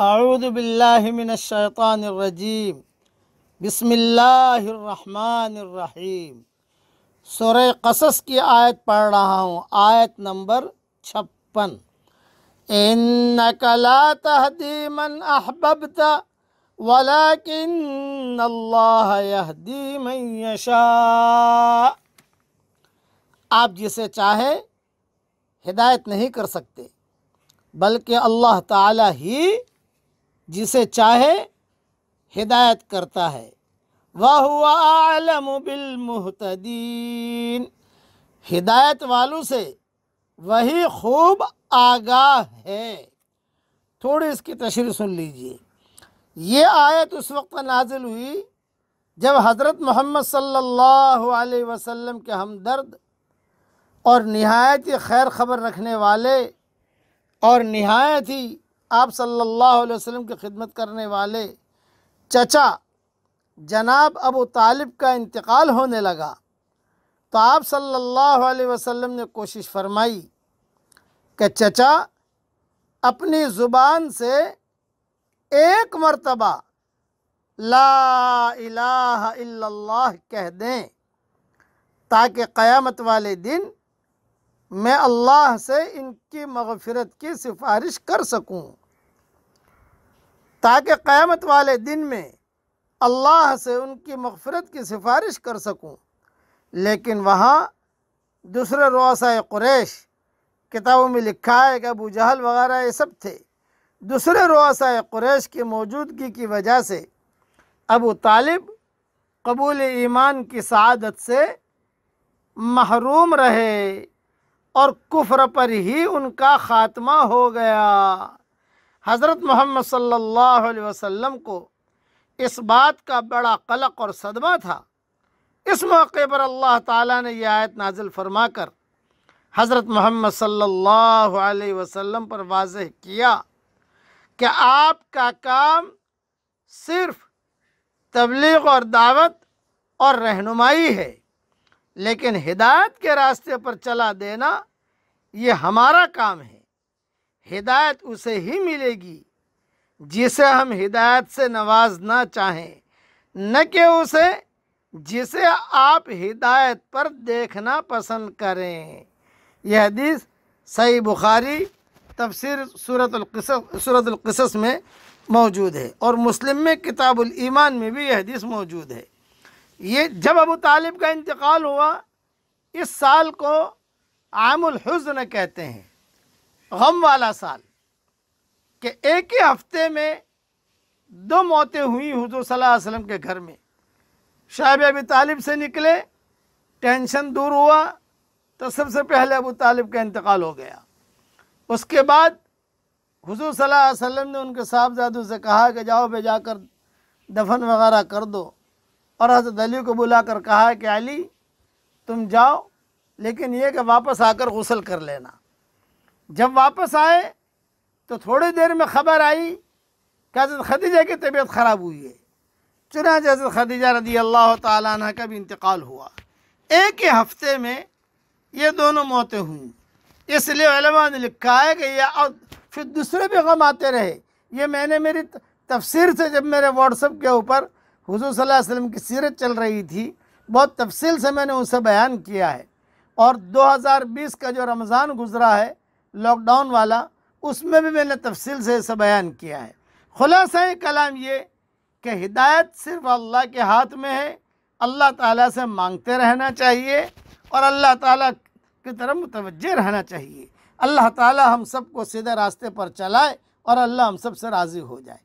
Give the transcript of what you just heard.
आऊदबिल्लिमिनशैतानरजीम बसमीम सुर कसस की आयत पढ़ रहा हूँ आयत नंबर छप्पन इन कला तहदीमन अहबबता वलाकिन आप जिसे चाहे हिदायत नहीं कर सकते बल्कि अल्लाह ताला ही जिसे चाहे हिदायत करता है वह आलम मुहतदीन हिदायत वालों से वही खूब आगाह है थोड़ी इसकी तशरी सुन लीजिए ये आयत उस वक्त नाजिल हुई जब हज़रत मोहम्मद सल्लल्लाहु अलैहि वसल्लम के हमदर्द और नहायत ही खैर खबर रखने वाले और नहायत ही आप सल्लल्लाहु अलैहि वसल्लम की खिदमत करने वाले चचा जनाब अबू तालिब का इंतकाल होने लगा तो आप सल्लल्लाहु अलैहि वसल्लम ने कोशिश फरमाई कि चचा अपनी ज़ुबान से एक मरतबा ला इलाह इल्लल्लाह कह दें ताकि क़यामत वाले दिन मैं अल्लाह से इनकी मगफ़रत की सिफारिश कर सकूँ ताकि क़्यामत वाले दिन में अल्लाह से उनकी मगफरत की सिफारिश कर सकूँ लेकिन वहाँ दूसरे रोसा कुरैश किताबों में लिखा है कि अबू जहल वगैरह ये सब थे दूसरे रोसा कुरैश की मौजूदगी की वजह से अबू तालिब कबूल ईमान की सआदत से महरूम रहे और कुफ्र पर ही उनका ख़ात्मा हो गया हज़रत मोहम्मद सल्लल्लाहु अलैहि वसल्लम को इस बात का बड़ा कलक और सदमा था इस मौके पर अल्लाह ताला ने यह आयत नाजिल फरमाकर हज़रत मोहम्मद सल्लल्लाहु अलैहि वसल्लम पर वाज किया कि आपका काम सिर्फ तबलीग और दावत और रहनुमाई है लेकिन हिदायत के रास्ते पर चला देना ये हमारा काम है हिदायत उसे ही मिलेगी जिसे हम हिदायत से नवाजना चाहें न कि उसे जिसे आप हिदायत पर देखना पसंद करें यह हदीस सही बुखारी तफसर सूरत में मौजूद है और मुस्लिम में किताबुल ईमान में भी यह हदीस मौजूद है ये जब अबू तालिब का इंतकाल हुआ इस साल को आमुल हुज़्न कहते हैं गम वाला साल कि एक ही हफ्ते में दो मौतें हुई हजूर सल्लल्लाहु अलैहि वसल्लम के घर में शायब अबी तालिब से निकले टेंशन दूर हुआ तो सबसे पहले अबू तालिब का इंतकाल हो गया उसके बाद हजू सल्लल्लाहु अलैहि वसल्लम ने उनके साहबजादों से कहा कि जाओ भाई जाकर दफन वगैरह कर दो और हजरत अली को बुला कर कहा कि अली तुम जाओ लेकिन यह कि वापस आकर गसल कर लेना जब वापस आए तो थोड़ी देर में खबर आई कि हज़रत खदीजा की तबीयत ख़राब हुई है चुना हज़रत खदीजा रदी अल्लाह तह का भी इंतकाल हुआ एक ही हफ्ते में ये दोनों मौतें हुई इसलिए ने लिखा है कि यह और फिर दूसरे भी गम आते रहे ये मैंने मेरी तफसीर से जब मेरे व्हाट्सअप के ऊपर हुजूर सल्लल्लाहु अलैहि वसल्लम की सीरत चल रही थी बहुत तफसील से मैंने उसे बयान किया है और 2020 का जो रमज़ान गुज़रा है लॉकडाउन वाला उसमें भी मैंने तफसील से ऐसा बयान किया है खुलासा कलाम ये कि हिदायत सिर्फ अल्लाह के हाथ में है अल्लाह ताला से मांगते रहना चाहिए और अल्लाह ताला की तरफ मुतवजह रहना चाहिए अल्लाह ताला हम सबको सीधे रास्ते पर चलाए और अल्लाह हम सब से राज़ी हो जाए